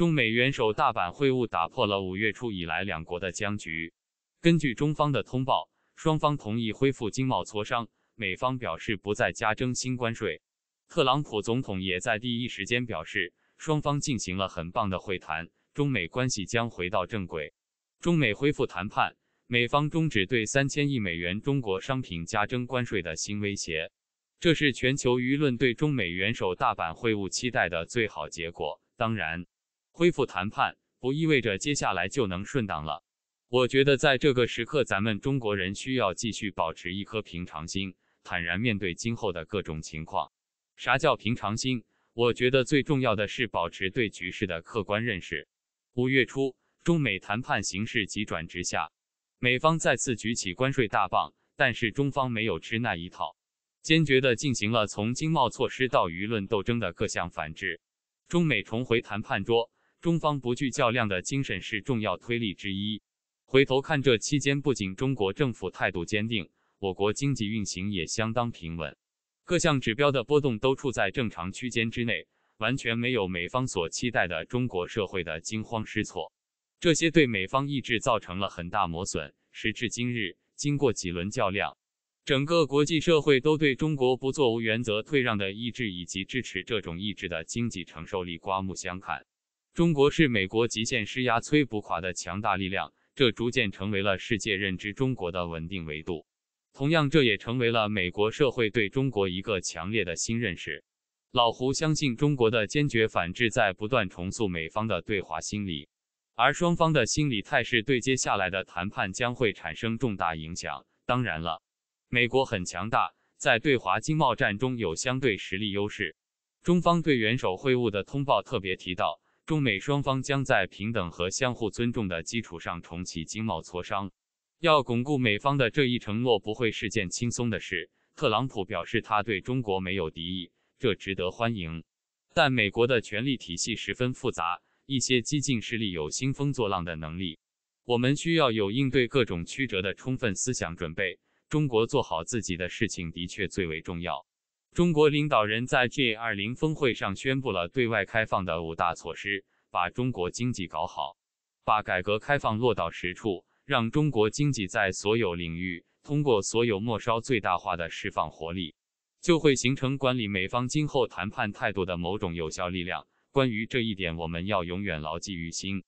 中美元首大阪会晤打破了五月初以来两国的僵局。根据中方的通报，双方同意恢复经贸磋商。美方表示不再加征新关税。特朗普总统也在第一时间表示，双方进行了很棒的会谈，中美关系将回到正轨。中美恢复谈判，美方终止对三千亿美元中国商品加征关税的新威胁。这是全球舆论对中美元首大阪会晤期待的最好结果。当然。恢复谈判不意味着接下来就能顺当了。我觉得在这个时刻，咱们中国人需要继续保持一颗平常心，坦然面对今后的各种情况。啥叫平常心？我觉得最重要的是保持对局势的客观认识。五月初，中美谈判形势急转直下，美方再次举起关税大棒，但是中方没有吃那一套，坚决地进行了从经贸措施到舆论斗争的各项反制。中美重回谈判桌。中方不惧较量的精神是重要推力之一。回头看这期间，不仅中国政府态度坚定，我国经济运行也相当平稳，各项指标的波动都处在正常区间之内，完全没有美方所期待的中国社会的惊慌失措。这些对美方意志造成了很大磨损。时至今日，经过几轮较量，整个国际社会都对中国不作无原则退让的意志以及支持这种意志的经济承受力刮目相看。中国是美国极限施压摧不垮的强大力量，这逐渐成为了世界认知中国的稳定维度。同样，这也成为了美国社会对中国一个强烈的新认识。老胡相信，中国的坚决反制在不断重塑美方的对华心理，而双方的心理态势对接下来的谈判将会产生重大影响。当然了，美国很强大，在对华经贸战中有相对实力优势。中方对元首会晤的通报特别提到。中美双方将在平等和相互尊重的基础上重启经贸磋商。要巩固美方的这一承诺，不会是件轻松的事。特朗普表示，他对中国没有敌意，这值得欢迎。但美国的权力体系十分复杂，一些激进势力有兴风作浪的能力。我们需要有应对各种曲折的充分思想准备。中国做好自己的事情，的确最为重要。中国领导人在 G20 峰会上宣布了对外开放的五大措施，把中国经济搞好，把改革开放落到实处，让中国经济在所有领域通过所有末梢最大化的释放活力，就会形成管理美方今后谈判态度的某种有效力量。关于这一点，我们要永远牢记于心。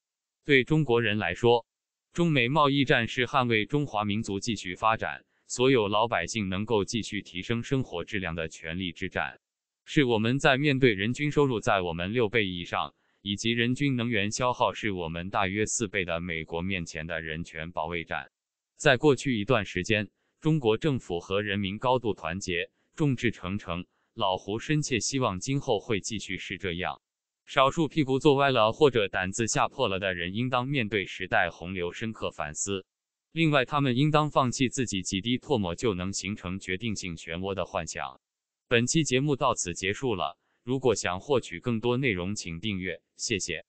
对中国人来说，中美贸易战是捍卫中华民族继续发展。所有老百姓能够继续提升生活质量的权力之战，是我们在面对人均收入在我们六倍以上，以及人均能源消耗是我们大约四倍的美国面前的人权保卫战。在过去一段时间，中国政府和人民高度团结，众志成城。老胡深切希望今后会继续是这样。少数屁股坐歪了或者胆子吓破了的人，应当面对时代洪流，深刻反思。另外，他们应当放弃自己几滴唾沫就能形成决定性漩涡的幻想。本期节目到此结束了。如果想获取更多内容，请订阅。谢谢。